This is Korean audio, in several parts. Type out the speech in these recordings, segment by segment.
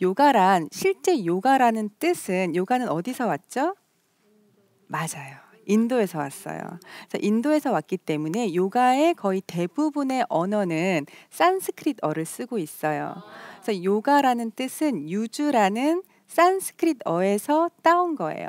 요가란 실제 요가라는 뜻은 요가는 어디서 왔죠? 맞아요. 인도에서 왔어요. 인도에서 왔기 때문에 요가의 거의 대부분의 언어는 산스크릿어를 쓰고 있어요. 그래서 요가라는 뜻은 유주라는 산스크릿어에서 따온 거예요.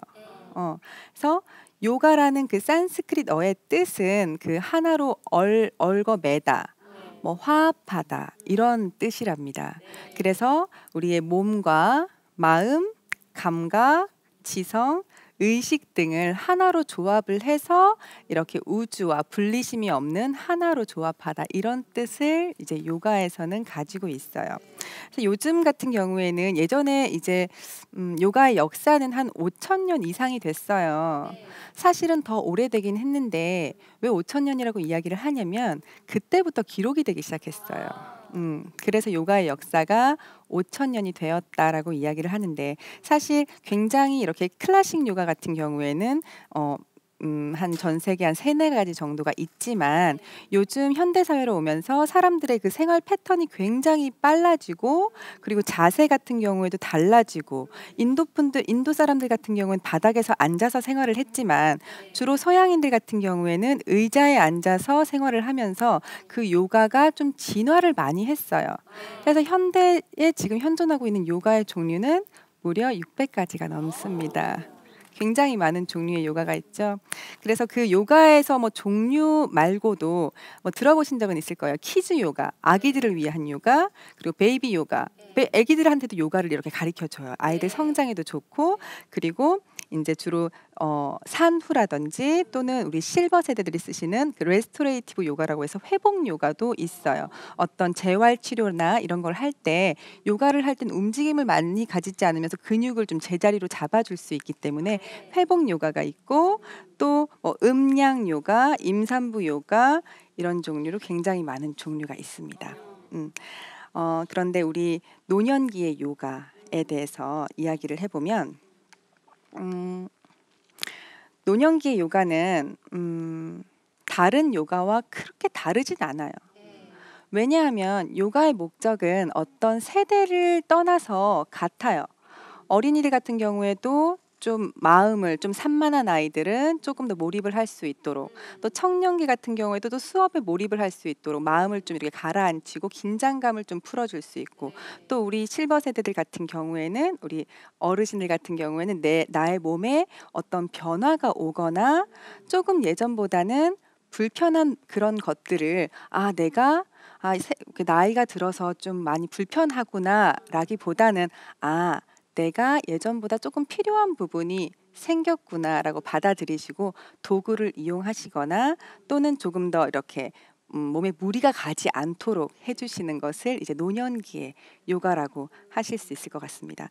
어, 그래서 요가라는 그 산스크릿어의 뜻은 그 하나로 얼, 얼거 매다. 뭐 화합하다 이런 뜻이랍니다. 그래서 우리의 몸과 마음, 감각, 지성, 의식 등을 하나로 조합을 해서 이렇게 우주와 분리심이 없는 하나로 조합하다 이런 뜻을 이제 요가에서는 가지고 있어요. 요즘 같은 경우에는 예전에 이제 음, 요가의 역사는 한 5천 년 이상이 됐어요. 네. 사실은 더 오래되긴 했는데 왜 5천 년이라고 이야기를 하냐면 그때부터 기록이 되기 시작했어요. 아. 음, 그래서 요가의 역사가 5천 년이 되었다라고 이야기를 하는데 사실 굉장히 이렇게 클래식 요가 같은 경우에는 어, 음, 한 전 세계 한 세네 가지 정도가 있지만 요즘 현대 사회로 오면서 사람들의 그 생활 패턴이 굉장히 빨라지고 그리고 자세 같은 경우에도 달라지고 인도 분들 인도 사람들 같은 경우는 바닥에서 앉아서 생활을 했지만 주로 서양인들 같은 경우에는 의자에 앉아서 생활을 하면서 그 요가가 좀 진화를 많이 했어요. 그래서 현대에 지금 현존하고 있는 요가의 종류는 무려 600가지가 넘습니다. 굉장히 많은 종류의 요가가 있죠. 그래서 그 요가에서 뭐 종류 말고도 뭐 들어보신 적은 있을 거예요. 키즈 요가, 아기들을 위한 요가, 그리고 베이비 요가. 아기들한테도 요가를 이렇게 가르쳐 줘요. 아이들 네. 성장에도 좋고 그리고 이제 주로 어, 산후라든지 또는 우리 실버 세대들이 쓰시는 그 레스토레이티브 요가라고 해서 회복 요가도 있어요. 어떤 재활 치료나 이런 걸 할 때 요가를 할 땐 움직임을 많이 가지지 않으면서 근육을 좀 제자리로 잡아줄 수 있기 때문에 회복 요가가 있고 또뭐 음양 요가, 임산부 요가 이런 종류로 굉장히 많은 종류가 있습니다. 음. 어, 그런데 우리 노년기의 요가에 대해서 이야기를 해보면 음, 노년기의 요가는 음, 다른 요가와 그렇게 다르진 않아요. 왜냐하면 요가의 목적은 어떤 세대를 떠나서 같아요. 어린이들 같은 경우에도 좀 마음을 좀 산만한 아이들은 조금 더 몰입을 할 수 있도록 또 청년기 같은 경우에도 또 수업에 몰입을 할 수 있도록 마음을 좀 이렇게 가라앉히고 긴장감을 좀 풀어줄 수 있고 또 우리 실버 세대들 같은 경우에는 우리 어르신들 같은 경우에는 내 나의 몸에 어떤 변화가 오거나 조금 예전보다는 불편한 그런 것들을 아 내가 아 그 나이가 들어서 좀 많이 불편하구나라기보다는 아 내가 예전보다 조금 필요한 부분이 생겼구나라고 받아들이시고 도구를 이용하시거나 또는 조금 더 이렇게 음, 몸에 무리가 가지 않도록 해주시는 것을 이제 노년기에 요가라고 하실 수 있을 것 같습니다.